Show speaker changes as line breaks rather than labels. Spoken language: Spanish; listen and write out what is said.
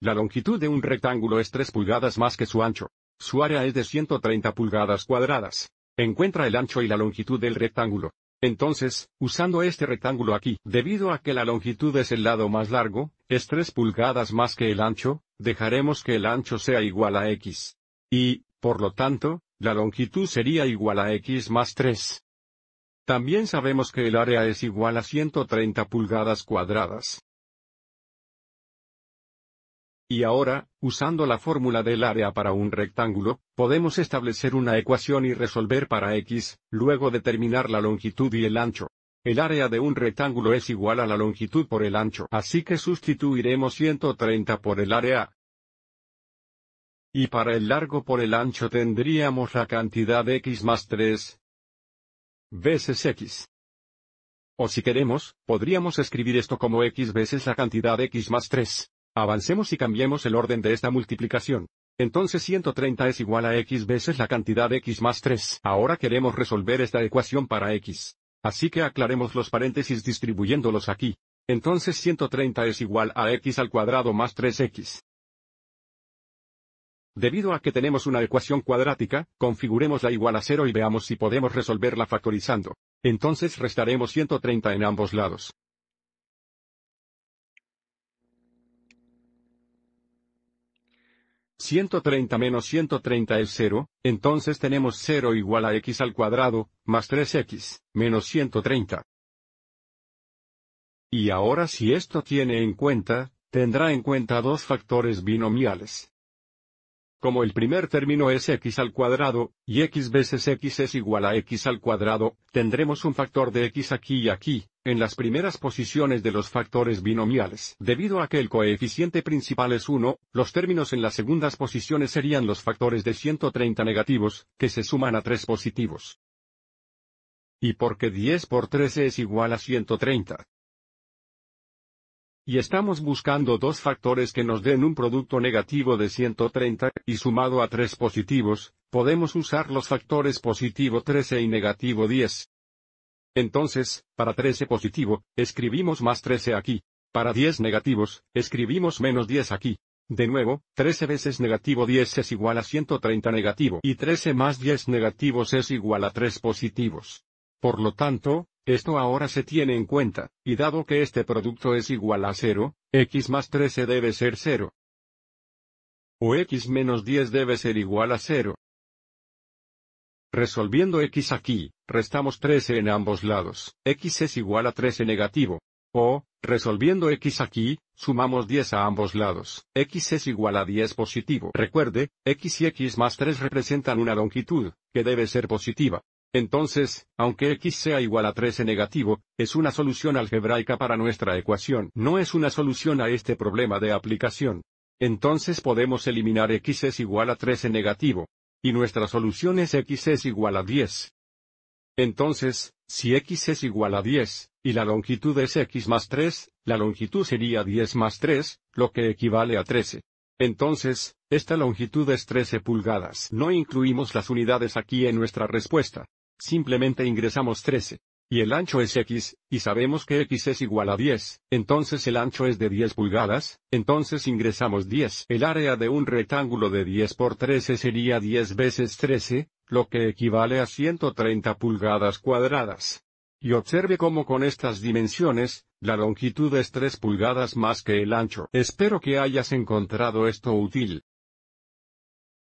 La longitud de un rectángulo es 3 pulgadas más que su ancho. Su área es de 130 pulgadas cuadradas. Encuentra el ancho y la longitud del rectángulo. Entonces, usando este rectángulo aquí, debido a que la longitud es el lado más largo, es 3 pulgadas más que el ancho, dejaremos que el ancho sea igual a x. Y, por lo tanto, la longitud sería igual a x más 3. También sabemos que el área es igual a 130 pulgadas cuadradas. Y ahora, usando la fórmula del área para un rectángulo, podemos establecer una ecuación y resolver para x, luego determinar la longitud y el ancho. El área de un rectángulo es igual a la longitud por el ancho, así que sustituiremos 130 por el área. Y para el largo por el ancho tendríamos la cantidad x más 3 veces x. O si queremos, podríamos escribir esto como x veces la cantidad x más 3. Avancemos y cambiemos el orden de esta multiplicación. Entonces 130 es igual a x veces la cantidad x más 3. Ahora queremos resolver esta ecuación para x. Así que aclaremos los paréntesis distribuyéndolos aquí. Entonces 130 es igual a x al cuadrado más 3x. Debido a que tenemos una ecuación cuadrática, configuremosla igual a 0 y veamos si podemos resolverla factorizando. Entonces restaremos 130 en ambos lados. 130 menos 130 es 0, entonces tenemos 0 igual a x al cuadrado, más 3x, menos 130. Y ahora si esto tiene en cuenta, tendrá en cuenta dos factores binomiales. Como el primer término es x al cuadrado, y x veces x es igual a x al cuadrado, tendremos un factor de x aquí y aquí, en las primeras posiciones de los factores binomiales. Debido a que el coeficiente principal es 1, los términos en las segundas posiciones serían los factores de 130 negativos, que se suman a 3 positivos. Y porque 10 por 13 es igual a 130. Y estamos buscando dos factores que nos den un producto negativo de 130, y sumado a tres positivos, podemos usar los factores positivo 13 y negativo 10. Entonces, para 13 positivo, escribimos más 13 aquí. Para 10 negativos, escribimos menos 10 aquí. De nuevo, 13 veces negativo 10 es igual a 130 negativo y 13 más 10 negativos es igual a 3 positivos. Por lo tanto, esto ahora se tiene en cuenta, y dado que este producto es igual a 0, x más 13 e debe ser 0. O x menos 10 debe ser igual a 0. Resolviendo x aquí, restamos 13 e en ambos lados, x es igual a 13 e negativo. O, resolviendo x aquí, sumamos 10 a ambos lados, x es igual a 10 positivo. Recuerde, x y x más 3 representan una longitud, que debe ser positiva. Entonces, aunque x sea igual a 13 negativo, es una solución algebraica para nuestra ecuación. No es una solución a este problema de aplicación. Entonces podemos eliminar x es igual a 13 negativo. Y nuestra solución es x es igual a 10. Entonces, si x es igual a 10, y la longitud es x más 3, la longitud sería 10 más 3, lo que equivale a 13. Entonces, esta longitud es 13 pulgadas. No incluimos las unidades aquí en nuestra respuesta. Simplemente ingresamos 13. Y el ancho es x, y sabemos que x es igual a 10, entonces el ancho es de 10 pulgadas, entonces ingresamos 10. El área de un rectángulo de 10 por 13 sería 10 veces 13, lo que equivale a 130 pulgadas cuadradas. Y observe cómo con estas dimensiones, la longitud es 3 pulgadas más que el ancho. Espero que hayas encontrado esto útil.